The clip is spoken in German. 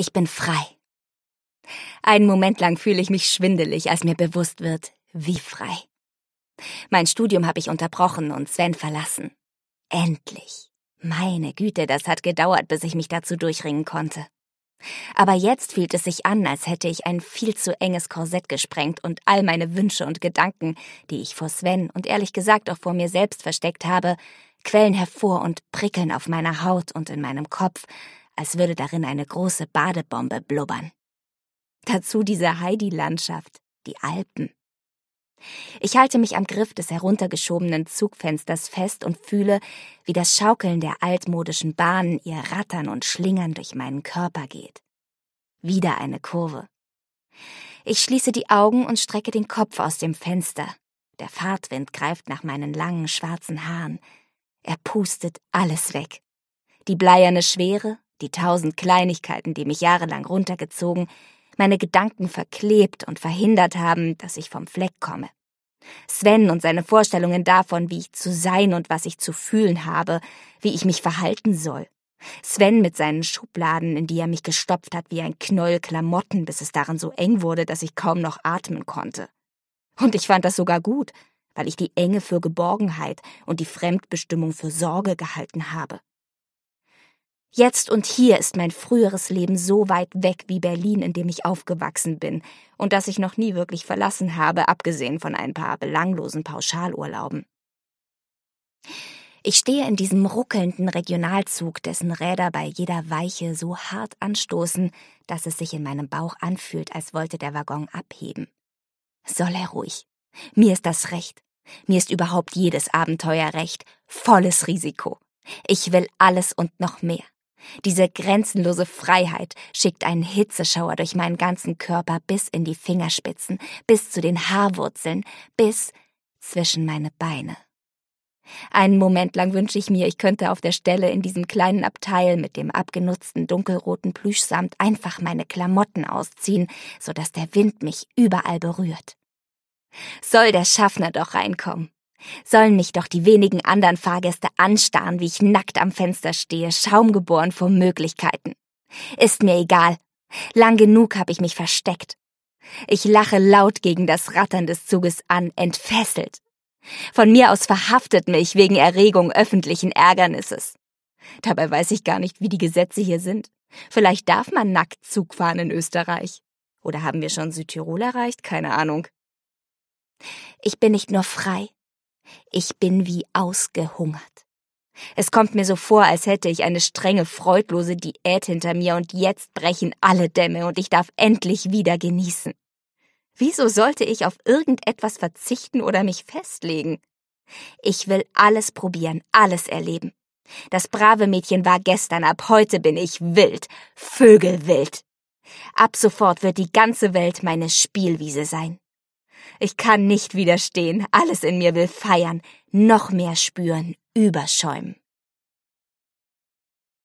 Ich bin frei. Einen Moment lang fühle ich mich schwindelig, als mir bewusst wird, wie frei. Mein Studium habe ich unterbrochen und Sven verlassen. Endlich. Meine Güte, das hat gedauert, bis ich mich dazu durchringen konnte. Aber jetzt fühlt es sich an, als hätte ich ein viel zu enges Korsett gesprengt und all meine Wünsche und Gedanken, die ich vor Sven und ehrlich gesagt auch vor mir selbst versteckt habe, quellen hervor und prickeln auf meiner Haut und in meinem Kopf, als würde darin eine große Badebombe blubbern. Dazu diese Heidi-Landschaft, die Alpen. Ich halte mich am Griff des heruntergeschobenen Zugfensters fest und fühle, wie das Schaukeln der altmodischen Bahnen ihr Rattern und Schlingern durch meinen Körper geht. Wieder eine Kurve. Ich schließe die Augen und strecke den Kopf aus dem Fenster. Der Fahrtwind greift nach meinen langen schwarzen Haaren. Er pustet alles weg. Die bleierne Schwere, die tausend Kleinigkeiten, die mich jahrelang runtergezogen, meine Gedanken verklebt und verhindert haben, dass ich vom Fleck komme. Sven und seine Vorstellungen davon, wie ich zu sein und was ich zu fühlen habe, wie ich mich verhalten soll. Sven mit seinen Schubladen, in die er mich gestopft hat wie ein Knäuel Klamotten, bis es darin so eng wurde, dass ich kaum noch atmen konnte. Und ich fand das sogar gut, weil ich die Enge für Geborgenheit und die Fremdbestimmung für Sorge gehalten habe. Jetzt und hier ist mein früheres Leben so weit weg wie Berlin, in dem ich aufgewachsen bin und das ich noch nie wirklich verlassen habe, abgesehen von ein paar belanglosen Pauschalurlauben. Ich stehe in diesem ruckelnden Regionalzug, dessen Räder bei jeder Weiche so hart anstoßen, dass es sich in meinem Bauch anfühlt, als wollte der Waggon abheben. Soll er ruhig. Mir ist das recht. Mir ist überhaupt jedes Abenteuer recht. Volles Risiko. Ich will alles und noch mehr. Diese grenzenlose Freiheit schickt einen Hitzeschauer durch meinen ganzen Körper bis in die Fingerspitzen, bis zu den Haarwurzeln, bis zwischen meine Beine. Einen Moment lang wünsche ich mir, ich könnte auf der Stelle in diesem kleinen Abteil mit dem abgenutzten dunkelroten Plüschsamt einfach meine Klamotten ausziehen, so dass der Wind mich überall berührt. Soll der Schaffner doch reinkommen. Sollen mich doch die wenigen anderen Fahrgäste anstarren, wie ich nackt am Fenster stehe, schaumgeboren vor Möglichkeiten. Ist mir egal. Lang genug habe ich mich versteckt. Ich lache laut gegen das Rattern des Zuges an, entfesselt. Von mir aus verhaftet mich wegen Erregung öffentlichen Ärgernisses. Dabei weiß ich gar nicht, wie die Gesetze hier sind. Vielleicht darf man nackt Zug fahren in Österreich. Oder haben wir schon Südtirol erreicht? Keine Ahnung. Ich bin nicht nur frei, ich bin wie ausgehungert. Es kommt mir so vor, als hätte ich eine strenge, freudlose Diät hinter mir und jetzt brechen alle Dämme und ich darf endlich wieder genießen. Wieso sollte ich auf irgendetwas verzichten oder mich festlegen? Ich will alles probieren, alles erleben. Das brave Mädchen war gestern, ab heute bin ich wild, Vögelwild. Ab sofort wird die ganze Welt meine Spielwiese sein. Ich kann nicht widerstehen. Alles in mir will feiern, noch mehr spüren, überschäumen.